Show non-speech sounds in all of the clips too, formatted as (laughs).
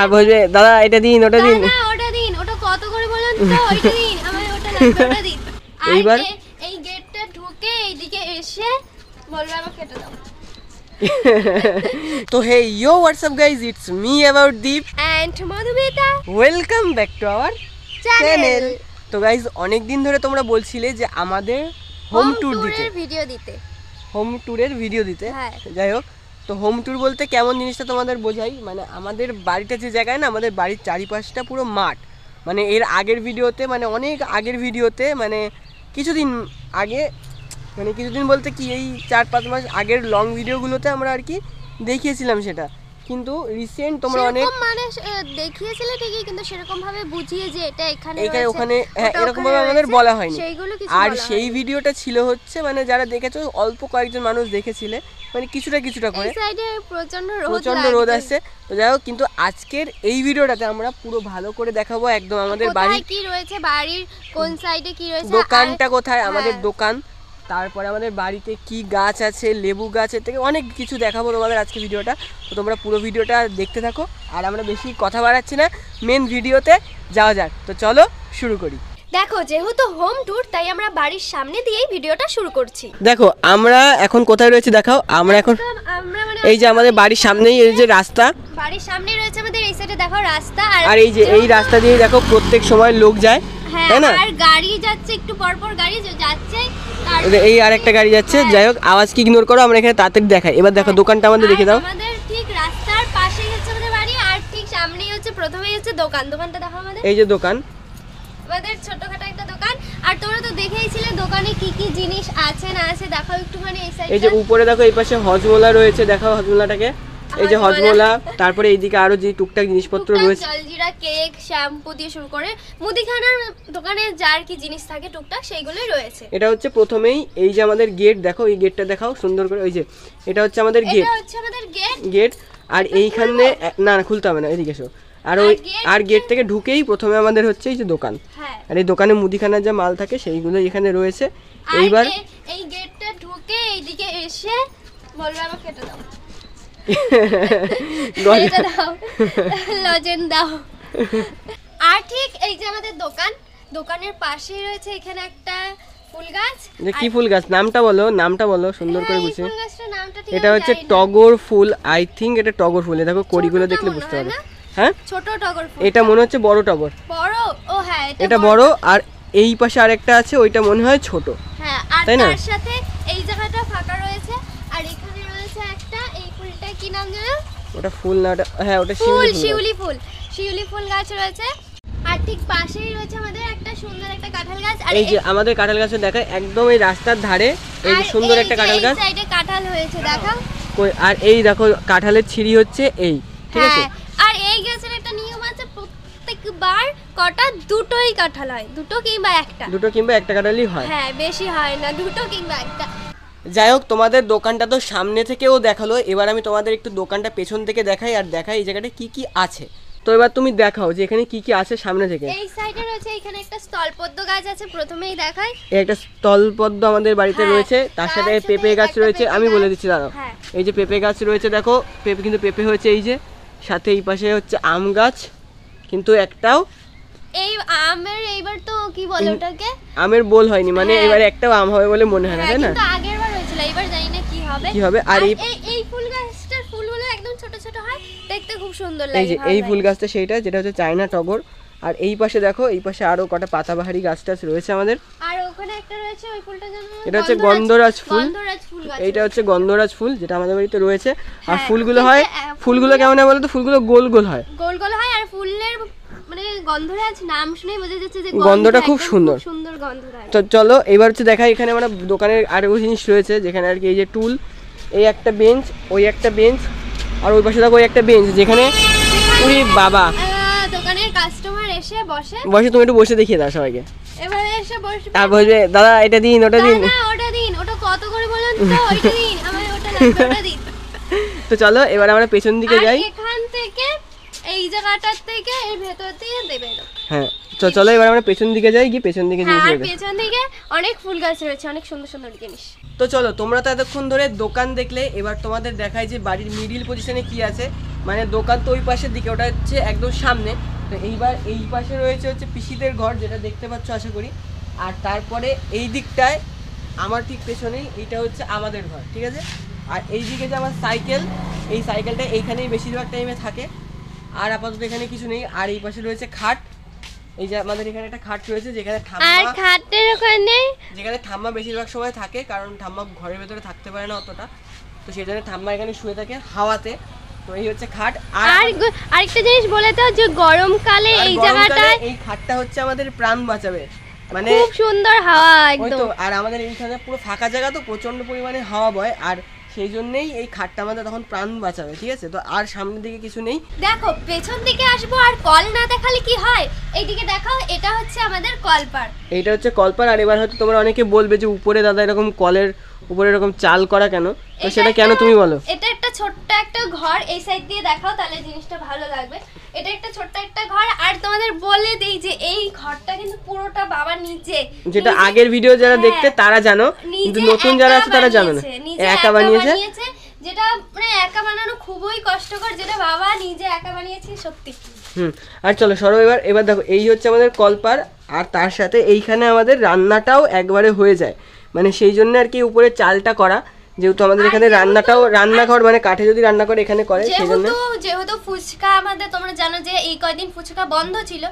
আর বসবে দাদা এটা দিন ওটা দিন ওটা দিন ওটা কত করে বলেন তো দিন আমার ওটা লাগবে দিন এইবার এই গেটটা ঢুকে এইদিকে এসে বলবে আমাকে কেটে দাও (laughs) তো hey yo WhatsApp guys it's me অ্যাবাউট দীপ and Madhumita welcome back to our channel তো গাইজ অনেক দিন ধরে তোমরা বলছিলে যে আমাদের হোম ট্যুর দিতে ভিডিও দিতে হোম ট্যুরের ভিডিও দিতে হ্যাঁ। যাই হোক তো হোম ট্যুর বলতে কেমন জিনিসটা তোমাদের বোঝাই মানে আমাদের বাড়িটা যে জায়গায় না আমাদের বাড়ির চারিপাশটা পুরো মাঠ মানে এর আগের ভিডিওতে মানে অনেক আগের ভিডিওতে মানে কিছুদিন আগে মানে কিছুদিন বলতে কি এই চার পাঁচ মাস আগের লং ভিডিওগুলোতে আমরা আর কি দেখিয়েছিলাম সেটা কিন্তু রিসেন্ট তোমরা অনেক মানে দেখিয়েছিলে ঠিকই কিন্তু সেরকম ভাবে বুঝিয়ে যে এটা এখানে এখানে ওখানে হ্যাঁ, এরকম ভাবে আমাদের বলা হয়নি আর সেই ভিডিওটা ছিল হচ্ছে মানে যারা দেখেছো অল্প কয়েকজন মানুষ দেখেছিলে মানে কিছুটা কিছুটা করে প্রচন্ড রোদ প্রচন্ড রোদ আছে তো যাই হোক কিন্তু আজকের এই ভিডিওটাতে আমরা পুরো ভালো করে দেখাবো একদম আমাদের বাড়ি কি রয়েছে বাড়ির কোন সাইডে কি রয়েছে দোকানটা কোথায় আমাদের হ্যাঁ। দোকান তারপরে আমাদের বাড়িতে কি গাছ আছে লেবু গাছের থেকে অনেক কিছু দেখাবো তোমাদের আজকে ভিডিওটা তো তোমরা পুরো ভিডিওটা দেখতে থাকো আর আমরা বেশি কথা বাড়াচ্ছি না মেন ভিডিওতে যাওয়া যাক তো চলো শুরু করি দেখো যেহেতু হোম ট্যুর তাই আমরা বাড়ির সামনে দিয়েই ভিডিওটা শুরু করছি দেখো আমরা এখন কোথায় রয়েছে দেখাও আমরা এখন মানে এই যে আমাদের বাড়ির সামনেই এই যে রাস্তা বাড়ির সামনেই রয়েছে আমাদের এই সাইডে দেখো রাস্তা আর এই যে এই রাস্তা দিয়ে দেখো প্রত্যেক সময় লোক যায় হ্যাঁ আর গাড়ি যাচ্ছে একটু পর পর গাড়ি যাচ্ছে এই আর একটা গাড়ি যাচ্ছে যাই হোক আওয়াজকে ইগনোর করো আমরা এখানে তাড়াতাড়ি দেখাই এবার দেখো দোকানটা আমাদের দেখে দাও ঠিক রাস্তার বাড়ি আর ঠিক সামনেই হচ্ছে প্রথমেই হচ্ছে দোকান দোকানটা দেখো আমাদের এই যে দোকান ছোটখাটো একটা দোকান আর তোমরা তো দেখেইছিলে দোকানে কি কি জিনিস আছে না আছে একটুখানি এই যে উপরে দেখো এই পাশে হজমোলা রয়েছে দেখো হজমোলাটাকে এই যে হজমোলা তারপরে এইদিকে আরো যে টুকটাক জিনিসপত্র রয়েছে জলজিরা কেক শ্যাম্পু দিয়ে শুরু করে মুদিখানার দোকানে যার কি জিনিস থাকে টুকটাক সেইগুলোই রয়েছে এটা হচ্ছে প্রথমেই এই যে আমাদের গেট দেখো এই গেটটা দেখাও সুন্দর করে ওই যে এটা হচ্ছে আমাদের গেট এটা হচ্ছে আমাদের গেট গেট আর এইখানে না না খুলতে হবে না এদিকে এসো আর ওই আর গেট থেকে ঢুকেই প্রথমে আমাদের হচ্ছে এই যে দোকান হ্যাঁ। আর এই দোকানে মুদিখানার যা মাল থাকে সেইগুলো এখানে রয়েছে এইবার এই গেটটা ঢুকে এইদিকে এসে বলবে আমাকে কেটে দাও লজেন (laughs) দাও আর ঠিক এই যে আমাদের দোকান দোকানের রয়েছে এখানে একটা ফুল গাছ কি ফুল গাছ নামটা বলো নামটা বলো সুন্দর করে হ্যাঁ, বুঝে এটা হচ্ছে টগর ফুল আই থিঙ্ক এটা টগর ফুল দেখো কড়িগুলো দেখলে বুঝতে পারবে হ্যাঁ ছোট টগর ফুল এটা মনে হচ্ছে বড় টগর বড় ও হ্যাঁ এটা বড় আর এই পাশে আরেকটা আছে ওইটা মনে হয় ছোট হ্যাঁ আর তার সাথে এই জায়গাটা ফাঁকা নাম ওটা ফুল না হ্যাঁ ওটা ফুল শিউলি ফুল শিউলি ফুল গাছ রয়েছে আর ঠিক পাশেই রয়েছে আমাদের একটা সুন্দর একটা কাঁঠাল গাছ আর এই যে আমাদের কাঁঠাল গাছও দেখা একদম এই রাস্তার ধারে এই যে সুন্দর একটা কাঁঠাল গাছ সাইডে কাঁঠাল হয়েছে দেখাও আর এই দেখো কাঁঠালের ছিড়ি হচ্ছে এই ঠিক আছে হ্যাঁ, আর এই গাছের একটা নিয়ম আছে প্রত্যেকবার কটা দুটোই কাঁঠাল হয় দুটো কিংবা একটা দুটো কিংবা একটা কাঁঠালই হয় হ্যাঁ বেশি হয় না দুটো কিংবা একটা যাই হোক তোমাদের দোকানটা তো সামনে থেকেও দেখালো এবার আমি তোমাদের একটু দোকানটা পেছন থেকে দেখাই আর দেখাই এই জায়গাটা কি কি আছে তো এবার তুমি দেখাও যে এখানে কি কি আছে সামনে থেকে এই সাইডে রয়েছে এখানে একটা স্থলপদ্ম গাছ আছে প্রথমেই দেখাই একটা স্থলপদ্ম আমাদের বাড়িতে হ্যাঁ, রয়েছে তার সাথে পেঁপে গাছ রয়েছে আমি বলে দিচ্ছি দাঁড়াও হ্যাঁ। এই যে পেঁপে গাছ রয়েছে দেখো পেঁপে কিন্তু পেঁপে হয়েছে এই যে সাথে এই পাশে হচ্ছে আম গাছ কিন্তু একটাও এই আমের এইবার তো কি বলে ওটাকে আমের বোল হয়নি মানে হ্যাঁ। এবার একটাও আম হবে বলে মনে হয় না তাই না কি হবে আর এই এই ফুল গাছটার ফুলগুলো একদম ছোট ছোট হয় দেখতে খুব সুন্দর লাগে এই যে এই ফুল গাছটা সেইটা যেটা হচ্ছে চায়না টগর আর এই পাশে দেখো এই পাশে আরো কটা পাতাবাহারি গাছ টাছ রয়েছে আমাদের আর ওখানে একটা রয়েছে ওই ফুলটা এটা হচ্ছে গন্ধরাজ ফুল এইটা হচ্ছে গন্ধরাজ ফুল যেটা আমাদের বাড়িতে রয়েছে আর হ্যাঁ, ফুলগুলো হয় ফুলগুলো কেমন হয় বলতো ফুলগুলো গোল গোল হয় গোল গোল হয় আর ফুলের মানে গন্ধরাজ নাম শুনেই বোঝা যাচ্ছে যে গন্ধটা খুব সুন্দর সুন্দর গন্ধরাজ তো চলো এবার হচ্ছে দেখা এখানে আমরা মানে দোকানের আরো জিনিস রয়েছে যেখানে আর কি এই যে টুল এই একটা বেঞ্চ ওই একটা বেঞ্চ আর ওই পাশে দেখো ওই একটা বেঞ্চ যেখানে ওই বাবা দোকানের কাস্টমার এসে বসে বসে তুমি একটু বসে দেখিয়ে দাও সবাইকে এবারে এসে বসে আর বসবে দাদা এটা দিন ওটা দিন না ওটা দিন ওটা কত করে বলেন তো ওটা দিন আমার ওটা দিন (laughs) তো চলো এবার আমরা পেছন দিকে যাই এখান থেকে এই জায়গাটার থেকে এর ভেতর দিয়ে দেবে হ্যাঁ তো চলো এবার আমরা পেছন দিকে যাই গিয়ে পেছন দিকে হ্যাঁ যাই পেছন দিকে অনেক ফুল গাছ রয়েছে অনেক সুন্দর সুন্দর জিনিস তো চলো তোমরা তো এতক্ষণ ধরে দোকান দেখলে এবার তোমাদের দেখায় যে বাড়ির মিডিল পজিশনে কি আছে মানে দোকান তো ওই পাশের দিকে ওটা হচ্ছে একদম সামনে তো এইবার এই পাশে রয়েছে হচ্ছে পিসিদের ঘর যেটা দেখতে পাচ্ছ আশা করি আর তারপরে এই দিকটায় আমার ঠিক পেছনেই এটা হচ্ছে আমাদের ঘর ঠিক আছে আর এই দিকে যে আমার সাইকেল এই সাইকেলটা এইখানেই বেশিরভাগ টাইমে থাকে আর আপাতত এখানে কিছু নেই আর এই পাশে রয়েছে খাট এই যে আমাদের এখানে একটা খাট রয়েছে যেখানে ঠাম্মা আর খাটের ওখানে যেখানে ঠাম্মা বেশিরভাগ সময় থাকে কারণ ঠাম্মা ঘরের ভেতরে থাকতে পারে না অতটা তো সেই জন্য ঠাম্মা এখানে শুয়ে থাকে হাওয়াতে তো এই হচ্ছে খাট আর আরেকটা জিনিস বলে দাও যে গরমকালে এই এই খাটটা হচ্ছে আমাদের প্রাণ বাঁচাবে মানে খুব সুন্দর হাওয়া একদম আর আমাদের এইখানে পুরো ফাঁকা জায়গা তো প্রচন্ড পরিমাণে হাওয়া বয় আর সেই জন্যেই এই খাটটা আমাদের তখন প্রাণ বাঁচাবে ঠিক আছে তো আর সামনের দিকে কিছু নেই দেখো পেছন দিকে আসবো আর কল না দেখালে কি হয় এইদিকে দেখাও এটা হচ্ছে আমাদের কলপার এটা হচ্ছে কলপার আর এবার হয়তো তোমরা অনেকে বলবে যে উপরে দাদা এরকম কলের উপরে এরকম চাল করা কেন তো সেটা কেন তুমি বলো এটা একটা ছোট্ট একটা ঘর এই সাইড দিয়ে দেখাও তাহলে জিনিসটা ভালো লাগবে এটা একটা ছোট্ট একটা ঘর আর তোমাদের বলে দেই যে এই ঘরটা কিন্তু পুরোটা বাবা নিজে যেটা আগের ভিডিও যারা হ্যাঁ। দেখতে তারা জানো কিন্তু নতুন যারা আছে তারা জানো না একা বানিয়েছে যেটা মানে একা বানানো খুবই কষ্টকর যেটা বাবা নিজে একা বানিয়েছে সত্যি হুম আর চলো সরো এবার এবার দেখো এই হচ্ছে আমাদের কলপার আর তার সাথে এইখানে আমাদের রান্নাটাও একবারে হয়ে যায় মানে সেই জন্য আর কি উপরে চালটা করা যেহেতু আমাদের এখানে রান্নাটাও রান্নাঘর মানে কাঠে যদি রান্না করে এখানে করে সেজন্য যেহেতু ফুচকা আমাদের তোমরা জানো যে এই কয়দিন ফুচকা বন্ধ ছিল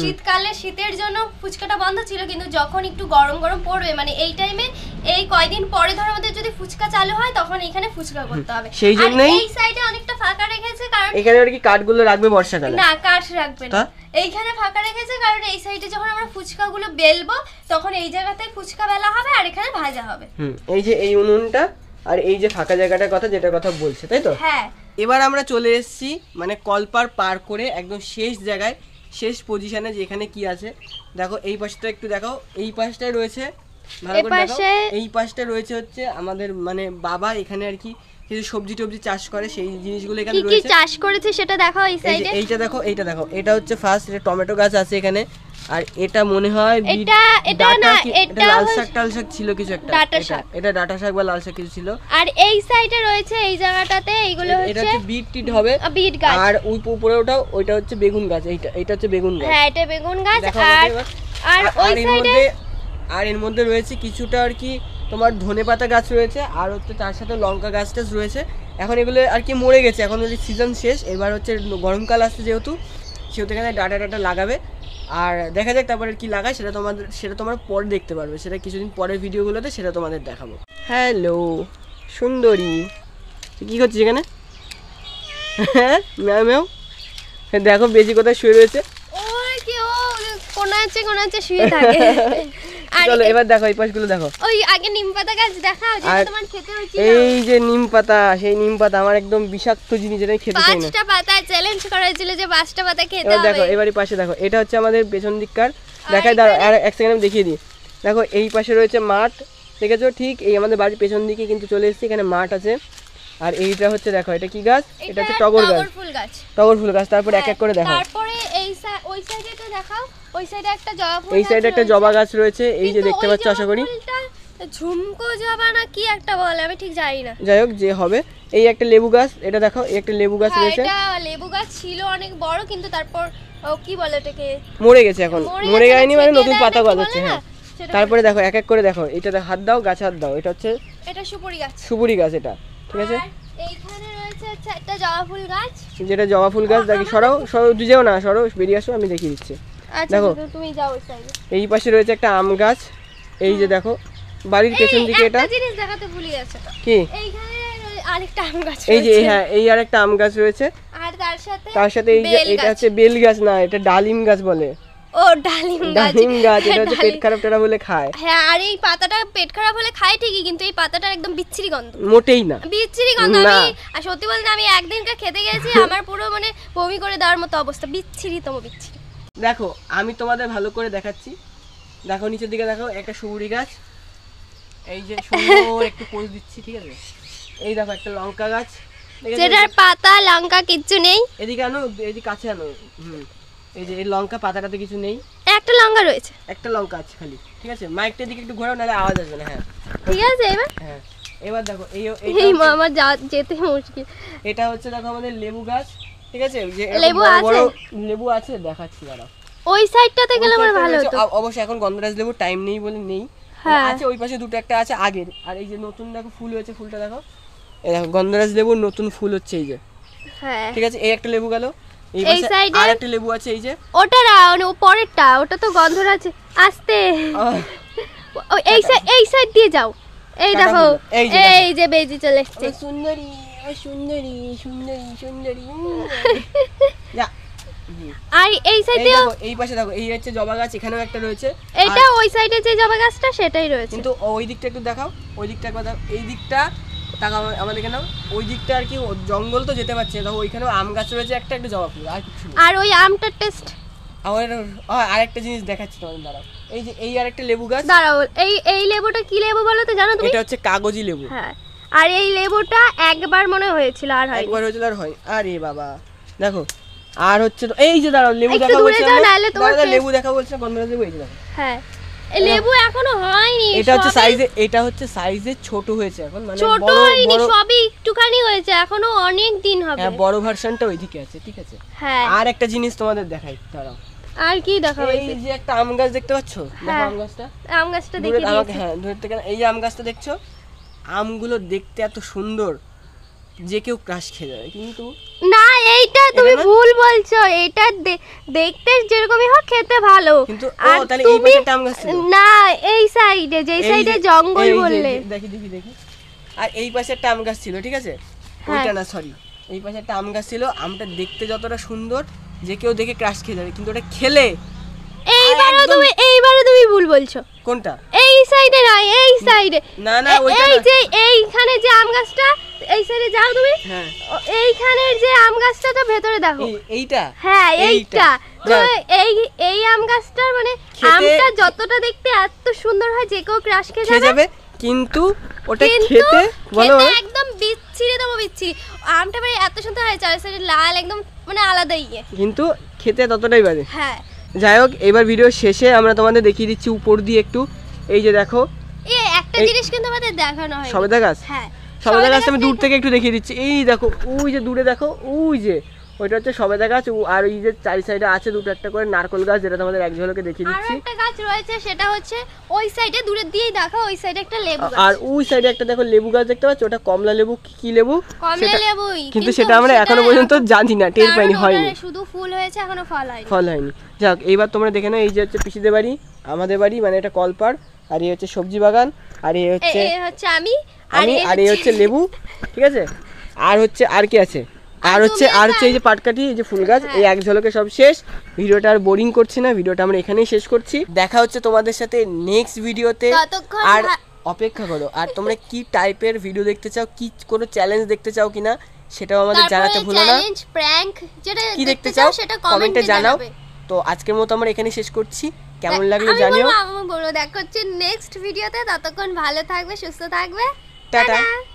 শীতকালে শীতের জন্য ফুচকাটা বন্ধ ছিল কিন্তু যখন একটু গরম গরম পড়বে মানে এই টাইমে এই কয়দিন পরে ধর আমাদের যদি ফুচকা চালু হয় তখন এখানে ফুচকা করতে হবে সেই জন্য এই সাইডে অনেকটা ফাঁকা রেখেছে কারণ এখানে আর কি কাঠগুলো রাখবে বর্ষাকালে না কাঠ রাখবে না এইখানে ফাঁকা রেখেছে কারণ এই সাইডে যখন আমরা ফুচকাগুলো বেলবো তখন এই জায়গাতে ফুচকা বেলা হবে আর এখানে ভাজা হবে হুম এই যে এই উনুনটা আর এই যে ফাঁকা জায়গাটার কথা যেটা কথা বলছে তাই তো হ্যাঁ এবার আমরা চলে এসেছি মানে কলপার পার করে একদম শেষ জায়গায় শেষ পজিশনে যেখানে কি আছে দেখো এই পাশটা একটু দেখো এই পাশটায় রয়েছে এই পাশটা রয়েছে হচ্ছে আমাদের মানে বাবা এখানে আর কি কিছু সবজি টবজি চাষ করে সেই জিনিসগুলো এখানে রয়েছে কি চাষ করেছে সেটা দেখো এই সাইডে এইটা দেখো এইটা দেখো এটা হচ্ছে ফার্স্ট এটা টমেটো গাছ আছে এখানে আর এটা মনে হয় এটা এটা না এটা লাল শাক টাল শাক ছিল কিছু একটা ডাটা শাক এটা ডাটা শাক বা লাল শাক কিছু ছিল আর এই সাইডে রয়েছে এই জায়গাটাতে এইগুলো হচ্ছে এটা হচ্ছে বিট টিট হবে বিট গাছ আর ওই উপরে ওটা ওইটা হচ্ছে বেগুন গাছ এইটা এটা হচ্ছে বেগুন গাছ হ্যাঁ এটা বেগুন গাছ আর আর ওই সাইডে আর এর মধ্যে রয়েছে কিছুটা আর কি তোমার ধনে পাতা গাছ রয়েছে আর হচ্ছে তার সাথে লঙ্কা গাছ টাছ রয়েছে এখন এগুলো আর কি মরে গেছে এখন হচ্ছে সিজন শেষ এবার হচ্ছে গরমকাল আসছে যেহেতু সেহেতু এখানে ডাটা ডাটা লাগাবে আর দেখা যাক তারপরে কি লাগায় সেটা তোমাদের সেটা তোমার পরে দেখতে পারবে সেটা কিছুদিন পরের ভিডিওগুলোতে সেটা তোমাদের দেখাবো হ্যালো সুন্দরী তুই কী করছিস এখানে হ্যাঁ ম্যাম দেখো বেশি কোথায় শুয়ে রয়েছে কোন আছে আছে শুয়ে থাকে (laughs) চলো এবার দেখো এই পাশগুলো দেখো ওই আগে নিম পাতা গাছ দেখাও যেটা তোমার খেতে হয়েছিল এই যে নিম পাতা সেই নিম পাতা আমার একদম বিষাক্ত জিনিস এটা খেতে চাই না পাঁচটা পাতা চ্যালেঞ্জ করা হয়েছিল যে পাঁচটা পাতা খেতে হবে দেখো এবারে পাশে দেখো এটা হচ্ছে আমাদের পেছন দিককার দেখাই দাঁড়াও আর এক সেকেন্ড আমি দেখিয়ে দিই দেখো এই পাশে রয়েছে মাঠ দেখেছো ঠিক এই আমাদের বাড়ির পেছন দিকে কিন্তু চলে এসেছে এখানে মাঠ আছে আর এইটা হচ্ছে দেখো এটা কি গাছ এটা হচ্ছে টগর গাছ টগর ফুল গাছ তারপর এক এক হ্যাঁ, করে দেখো তারপরে এই ওই সাইডে তো দেখাও ওই সাইডে একটা জবা ফুল এই সাইডে একটা জবা গাছ রয়েছে এই যে দেখতে পাচ্ছ আশা করি ঝুমকো জবা না কি একটা বলে আমি ঠিক জানি না যাই হোক যে হবে এই একটা লেবু গাছ এটা দেখো এই একটা লেবু গাছ হ্যাঁ, রয়েছে এটা লেবু গাছ ছিল অনেক বড় কিন্তু তারপর কি বলে এটাকে মরে গেছে এখন মরে যায়নি মানে নতুন পাতা গজাচ্ছে হ্যাঁ তারপরে দেখো এক এক করে দেখো এটা হাত দাও গাছ হাত দাও এটা হচ্ছে এটা সুপুরি গাছ সুপুরি গাছ এটা ঠিক আছে এইখানে রয়েছে একটা জবা ফুল গাছ যেটা জবা ফুল গাছ দেখি সরাও সরাও যেও না সরাও বেরিয়ে আসো আমি দেখিয়ে দিচ্ছি আচ্ছা, দেখো তুমি যাও এই পাশে রয়েছে একটা আম গাছ এই যে দেখো বাড়ির পেছন দিকে এটা জিনিস দেখাতে ভুলে গেছে কি এইখানে আরেকটা আম গাছ এই যে হ্যাঁ এই আরেকটা আম গাছ রয়েছে আর তার সাথে তার সাথে এই যে এটা হচ্ছে বেল গাছ না এটা ডালিম গাছ বলে ও ডালিম গাছ ডালিম গাছ এটা হচ্ছে পেট খারাপ টারা বলে খায় হ্যাঁ আর এই পাতাটা পেট খারাপ হলে খায় ঠিকই কিন্তু এই পাতাটার একদম বিচ্ছিরি গন্ধ মোটেই না বিচ্ছিরি গন্ধ আমি আর সত্যি বলতে আমি একদিনকার খেতে গেছি (laughs) আমার পুরো মানে বমি করে দেওয়ার মতো অবস্থা বিচ্ছিরি বিচ্ছিরিতম বিচ্ছিরি দেখো আমি তোমাদের ভালো করে দেখাচ্ছি দেখো নিচের দিকে দেখো একটা সুগুড়ি গাছ এই যে সুন্দর (laughs) একটু পোজ দিচ্ছি ঠিক আছে এই দেখো একটা লঙ্কা গাছ যেটার পাতা লঙ্কা কিচ্ছু নেই এদিকে আনো এদিকে কাছে আনো হুম এই যে এই লঙ্কা পাতাটাতে কিছু নেই একটা লঙ্কা রয়েছে একটা লঙ্কা আছে খালি ঠিক আছে মাইকটা দিকে একটু ঘোরাও নাহলে আওয়াজ আসবে না হ্যাঁ ঠিক আছে এবার হ্যাঁ এবার দেখো এই এই আমার যেতে মুশকিল এটা হচ্ছে দেখো আমাদের লেবু গাছ ঠিক আছে যে লেবু আছে লেবু আছে দেখাচ্ছি দাঁড়াও ওই সাইডটাতে গেলে আমার ভালো হতো অবশ্যই এখন গন্ধরাজ লেবু টাইম নেই বলে নেই হ্যাঁ। আছে ওই পাশে দুটো একটা আছে আগের আর এই যে নতুন দেখো ফুল হয়েছে ফুলটা দেখো এই দেখো গন্ধরাজ লেবুর নতুন ফুল হচ্ছে এই যে হ্যাঁ ঠিক আছে এই একটা লেবু গেল এই সাইডে আরেকটা লেবু আছে এই যে ওটা না মানে ও পরেরটা ওটা তো গন্ধ আছে আস্তে এই সাইড এই সাইড দিয়ে যাও এই দেখো এই যে বেজি চলে এসেছে সুন্দরী সুন্দরী সুন্দরী সুন্দরী (laughs) যা আর এই এই পাশে দেখো এই হচ্ছে জবা গাছ এখানেও একটা রয়েছে এটা ওই সাইডে যে জবা গাছটা সেটাই রয়েছে কিন্তু ওই দিকটা একটু দেখাও ওই দিকটা একবার এই দিকটা তাকে আমাদের এখানে ওই দিকটা আর কি জঙ্গল তো যেতে পারছে তখন ওইখানে আম গাছ রয়েছে একটা একটা জবা ফুল আর কিছু আর ওই আমটার টেস্ট আমার হ্যাঁ, আরেকটা জিনিস দেখাচ্ছি তোমাদের দাঁড়াও এই যে এই আরেকটা লেবু গাছ দাঁড়াও এই এই লেবুটা কি লেবু বলো তো জানো তুমি এটা হচ্ছে কাগজি লেবু হ্যাঁ আর এই লেবুটা একবার মনে হয়েছিল আর হয় একবার হয়েছিল আর হয় আরে বাবা দেখো আর হচ্ছে তো- এই যে দাঁড়াও লেবু দেখা বলছে নাহলে তোমার লেবু দেখা বলছে গন্ধরাজ দেখো হ্যাঁ লেবু এখনো হয়নি এটা হচ্ছে সাইজে এটা হচ্ছে সাইজে ছোট হয়েছে এখন মানে ছোট হয়নি সবই একটুখানি হয়েছে এখনো অনেক দিন হবে হ্যাঁ বড় ভার্সনটা ওইদিকে আছে ঠিক আছে হ্যাঁ আর একটা জিনিস তোমাদের দেখাই দাঁড়াও আর কি দেখা হয়েছে এই যে একটা আম গাছ দেখতে পাচ্ছ আম হ্যাঁ, গাছটা আম গাছটা দেখি আমাকে হ্যাঁ ধরতে কেন এই আম গাছটা দেখছো আমগুলো দেখতে এত সুন্দর যে কেউ ক্রাশ খেয়ে যাবে কিন্তু না এইটা তুমি ভুল বলছো এটা দেখতে যেরকমই হোক খেতে ভালো কিন্তু আর তাহলে এই পাশে টাম গাছ না এই সাইডে যেই সাইডে জঙ্গল বললে দেখি দেখি দেখি আর এই পাশে টাম গাছ ছিল ঠিক আছে হ্যাঁ। ওইটা না সরি এই পাশে টাম গাছ ছিল আমটা দেখতে যতটা সুন্দর যে কেউ দেখে ক্রাশ খেয়ে যাবে কিন্তু ওটা খেলে এইবারও তুমি এইবারও তুমি ভুল বলছো কোনটা এই সাইডে না এই সাইডে না না ওইটা এই যে এইখানে যে আম গাছটা এই সাইডে যাও তুমি হ্যাঁ। এইখানের যে আম গাছটা তো ভেতরে দেখো এইটা হ্যাঁ এইটা এই এই আম গাছটার মানে আমটা যতটা দেখতে এত সুন্দর হয় যে কেউ ক্রাশ খেয়ে যাবে কিন্তু ওটা খেতে বলো একদম দেবো আমটা মানে এত সুন্দর হয় চার সাইডে লাল একদম মানে আলাদাই ইয়ে। কিন্তু খেতে ততটাই বাজে হ্যাঁ যাই হোক এবার ভিডিও শেষে আমরা তোমাদের দেখিয়ে দিচ্ছি উপর দিয়ে একটু এই যে দেখো এই একটা জিনিস কিন্তু আমাদের দেখানো হয় সবেদা গাছ হ্যাঁ সবেদা গাছ আমি দূর থেকে একটু দেখিয়ে দিচ্ছি এই দেখো ওই যে দূরে দেখো ওই যে ওইটা হচ্ছে সবেদা গাছ আর ওই যে চারি সাইডে আছে দুটো একটা করে নারকল গাছ যেটা তোমাদের এক ঝলকে দেখিয়ে দিচ্ছি আর একটা গাছ রয়েছে সেটা হচ্ছে ওই সাইডে দূরে দিয়েই দেখা ওই সাইডে একটা লেবু গাছ আর ওই সাইডে একটা দেখো লেবু গাছ দেখতে পাচ্ছ ওটা কমলা লেবু কি কি লেবু কমলা লেবুই কিন্তু সেটা আমরা এখনো পর্যন্ত জানি না টের পাইনি হয়নি শুধু ফুল হয়েছে এখনো ফল হয়নি ফল হয়নি যাক এইবার তোমরা দেখে নাও এই যে হচ্ছে পিসিদের বাড়ি আমাদের বাড়ি মানে এটা কলপাড় আর এই হচ্ছে সবজি বাগান আর এই হচ্ছে হচ্ছে আমি আমি আর এই হচ্ছে লেবু ঠিক আছে আর হচ্ছে আর কি আছে আর হচ্ছে আর হচ্ছে এই যে পাটকাঠি এই যে ফুল গাছ হ্যাঁ। এই এক ঝলকে সব শেষ ভিডিওটা আর বোরিং করছি না ভিডিওটা আমরা এখানেই শেষ করছি দেখা হচ্ছে তোমাদের সাথে নেক্সট ভিডিওতে আর অপেক্ষা করো আর তোমরা কি টাইপের ভিডিও দেখতে চাও কি কোনো চ্যালেঞ্জ দেখতে চাও কিনা সেটাও আমাদের জানাতে ভুলো না প্র্যাঙ্ক যেটা কি দেখতে চাও সেটা কমেন্টে জানাও তো আজকের মতো আমরা এখানে শেষ করছি কেমন লাগলো জানিও আমি বলবো দেখো হচ্ছে নেক্সট ভিডিওতে ততক্ষণ ভালো থাকবে সুস্থ থাকবে টাটা